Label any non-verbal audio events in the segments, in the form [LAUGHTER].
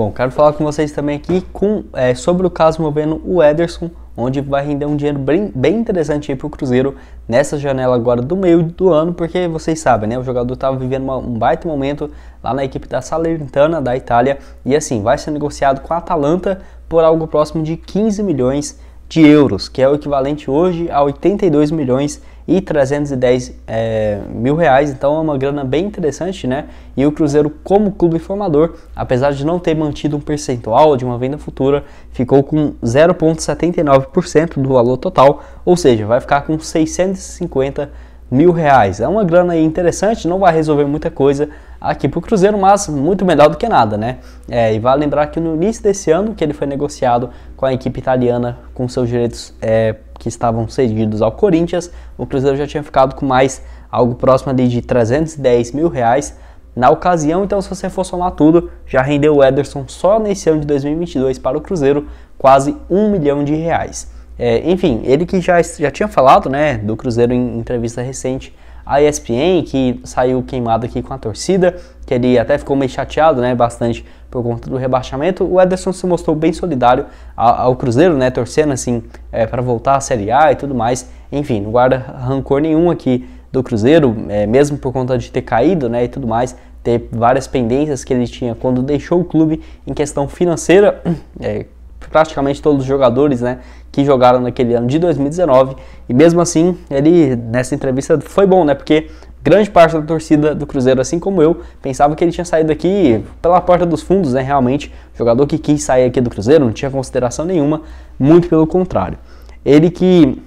Bom, quero falar com vocês também aqui com, é, sobre o caso movendo o Ederson, onde vai render um dinheiro bem, bem interessante para o Cruzeiro nessa janela agora do meio do ano, porque vocês sabem, né? O jogador estava vivendo uma, um baita momento lá na equipe da Salernitana da Itália e assim vai ser negociado com a Atalanta por algo próximo de 15 milhões de euros, que é o equivalente hoje a 82 milhões e 310 é, mil reais, então é uma grana bem interessante, né? E o Cruzeiro, como clube formador, apesar de não ter mantido um percentual de uma venda futura, ficou com 0,79% do valor total, ou seja, vai ficar com 650 mil reais. É uma grana interessante, não vai resolver muita coisa, aqui para o Cruzeiro, mas muito melhor do que nada, né? É, e vale lembrar que no início desse ano que ele foi negociado com a equipe italiana com seus direitos é, que estavam cedidos ao Corinthians, o Cruzeiro já tinha ficado com mais algo próximo ali de 310 mil reais na ocasião. Então, se você for somar tudo, já rendeu o Ederson só nesse ano de 2022 para o Cruzeiro quase um milhão de reais. É, enfim, ele que já, já tinha falado né, do Cruzeiro em entrevista recente a ESPN, que saiu queimado aqui com a torcida, que ele até ficou meio chateado, né, bastante por conta do rebaixamento. O Ederson se mostrou bem solidário ao Cruzeiro, né, torcendo assim é, para voltar à Série A e tudo mais. Enfim, não guarda rancor nenhum aqui do Cruzeiro, é, mesmo por conta de ter caído, né, e tudo mais. Ter várias pendências que ele tinha quando deixou o clube em questão financeira, [CLEARS THROAT] é, praticamente todos os jogadores né, que jogaram naquele ano de 2019. E mesmo assim, ele nessa entrevista foi bom, né? Porque grande parte da torcida do Cruzeiro, assim como eu, pensava que ele tinha saído aqui pela porta dos fundos, né? Realmente, jogador que quis sair aqui do Cruzeiro não tinha consideração nenhuma, muito pelo contrário. Ele que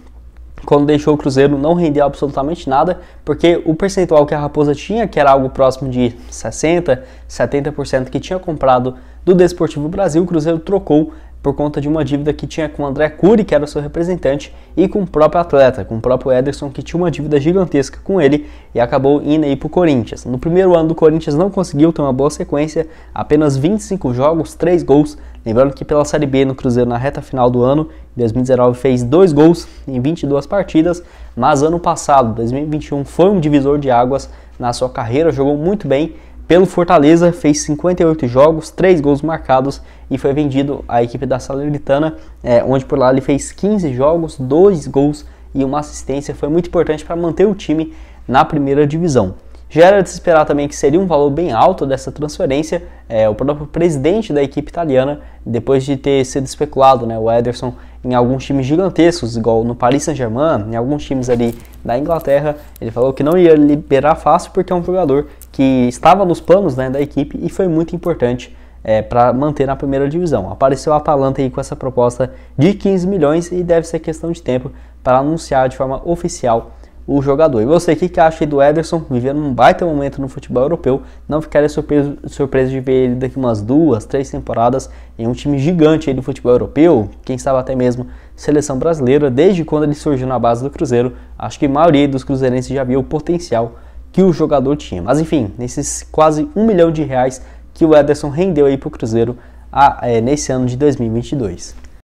quando deixou o Cruzeiro não rendeu absolutamente nada, porque o percentual que a Raposa tinha, que era algo próximo de 60, 70% que tinha comprado do Desportivo Brasil, o Cruzeiro trocou por conta de uma dívida que tinha com o André Cury, que era o seu representante, e com o próprio atleta, com o próprio Ederson, que tinha uma dívida gigantesca com ele e acabou indo aí para o Corinthians. No primeiro ano do Corinthians não conseguiu ter uma boa sequência, apenas 25 jogos, 3 gols. Lembrando que pela Série B no Cruzeiro na reta final do ano, em 2019 fez 2 gols em 22 partidas, mas ano passado, 2021, foi um divisor de águas na sua carreira, jogou muito bem, pelo Fortaleza, fez 58 jogos, 3 gols marcados e foi vendido à equipe da Salernitana, é, onde por lá ele fez 15 jogos, 2 gols e uma assistência. Foi muito importante para manter o time na primeira divisão. Já era de se esperar também que seria um valor bem alto dessa transferência. É, o próprio presidente da equipe italiana, depois de ter sido especulado, né, o Ederson, em alguns times gigantescos, igual no Paris Saint-Germain, em alguns times ali da Inglaterra, ele falou que não ia liberar fácil porque é um jogador que estava nos planos né, da equipe e foi muito importante é, para manter na primeira divisão. Apareceu a Atalanta aí com essa proposta de 15 milhões e deve ser questão de tempo para anunciar de forma oficial o jogador. E você, o que, que acha do Ederson vivendo um baita momento no futebol europeu? Não ficaria surpreso, surpreso de ver ele daqui umas duas, três temporadas em um time gigante aí do futebol europeu, quem sabe até mesmo seleção brasileira, desde quando ele surgiu na base do Cruzeiro. Acho que a maioria dos cruzeirenses já viu o potencial que o jogador tinha. Mas enfim, nesses quase um milhão de reais que o Ederson rendeu aí para o Cruzeiro a, é, nesse ano de 2022.